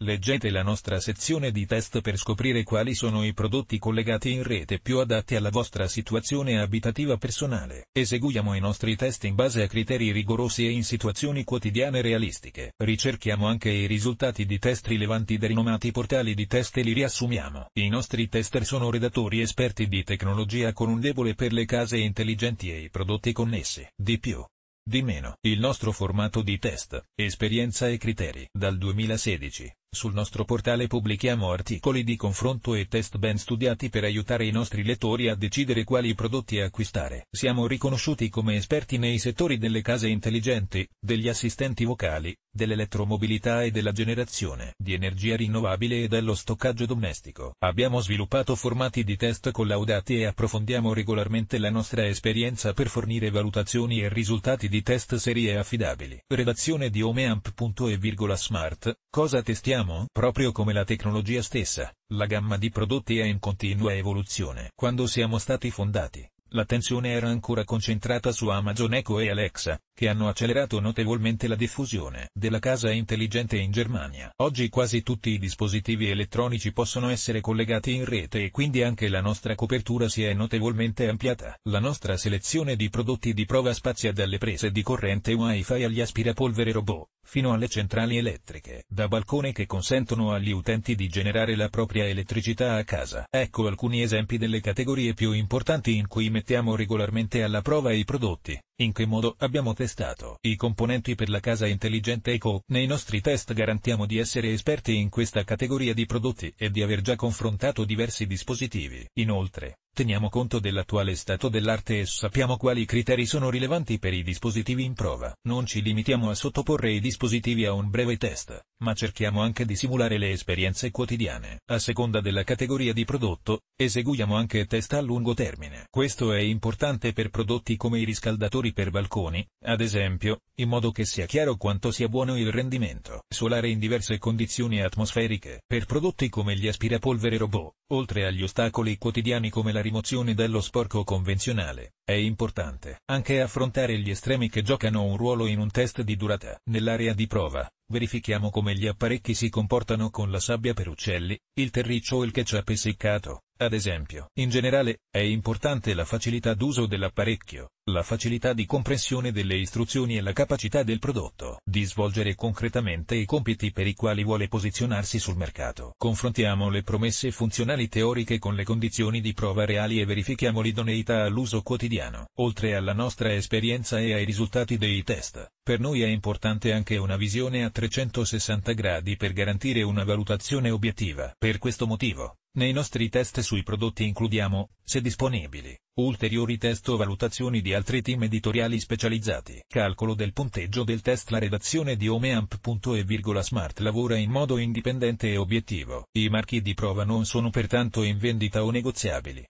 Leggete la nostra sezione di test per scoprire quali sono i prodotti collegati in rete più adatti alla vostra situazione abitativa personale. Eseguiamo i nostri test in base a criteri rigorosi e in situazioni quotidiane realistiche. Ricerchiamo anche i risultati di test rilevanti dai rinomati portali di test e li riassumiamo. I nostri tester sono redattori esperti di tecnologia con un debole per le case intelligenti e i prodotti connessi. Di più, di meno. Il nostro formato di test, esperienza e criteri. Dal 2016, sul nostro portale pubblichiamo articoli di confronto e test ben studiati per aiutare i nostri lettori a decidere quali prodotti acquistare. Siamo riconosciuti come esperti nei settori delle case intelligenti, degli assistenti vocali, dell'elettromobilità e della generazione di energia rinnovabile e dello stoccaggio domestico. Abbiamo sviluppato formati di test collaudati e approfondiamo regolarmente la nostra esperienza per fornire valutazioni e risultati di test serie e affidabili. Redazione di Smart, cosa testiamo? Proprio come la tecnologia stessa, la gamma di prodotti è in continua evoluzione. Quando siamo stati fondati, l'attenzione era ancora concentrata su Amazon Echo e Alexa, che hanno accelerato notevolmente la diffusione della casa intelligente in Germania. Oggi quasi tutti i dispositivi elettronici possono essere collegati in rete e quindi anche la nostra copertura si è notevolmente ampliata. La nostra selezione di prodotti di prova spazia dalle prese di corrente Wi-Fi agli aspirapolvere robot, fino alle centrali elettriche da balcone che consentono agli utenti di generare la propria elettricità a casa. Ecco alcuni esempi delle categorie più importanti in cui mettiamo regolarmente alla prova i prodotti. In che modo abbiamo testato i componenti per la casa intelligente Eco? Nei nostri test garantiamo di essere esperti in questa categoria di prodotti e di aver già confrontato diversi dispositivi. Inoltre, Teniamo conto dell'attuale stato dell'arte e sappiamo quali criteri sono rilevanti per i dispositivi in prova. Non ci limitiamo a sottoporre i dispositivi a un breve test, ma cerchiamo anche di simulare le esperienze quotidiane. A seconda della categoria di prodotto, eseguiamo anche test a lungo termine. Questo è importante per prodotti come i riscaldatori per balconi, ad esempio, in modo che sia chiaro quanto sia buono il rendimento solare in diverse condizioni atmosferiche. Per prodotti come gli aspirapolvere robot, oltre agli ostacoli quotidiani come la rimozione dello sporco convenzionale, è importante anche affrontare gli estremi che giocano un ruolo in un test di durata. Nell'area di prova, verifichiamo come gli apparecchi si comportano con la sabbia per uccelli, il terriccio o il ketchup essiccato, ad esempio. In generale, è importante la facilità d'uso dell'apparecchio, la facilità di comprensione delle istruzioni e la capacità del prodotto di svolgere concretamente i compiti per i quali vuole posizionarsi sul mercato. Confrontiamo le promesse funzionali teoriche con le condizioni di prova reali e verifichiamo l'idoneità all'uso quotidiano. Oltre alla nostra esperienza e ai risultati dei test, per noi è importante anche una visione attiva 360 gradi per garantire una valutazione obiettiva. Per questo motivo, nei nostri test sui prodotti includiamo, se disponibili, ulteriori test o valutazioni di altri team editoriali specializzati. Calcolo del punteggio del test La redazione di Homeamp.e Smart lavora in modo indipendente e obiettivo. I marchi di prova non sono pertanto in vendita o negoziabili.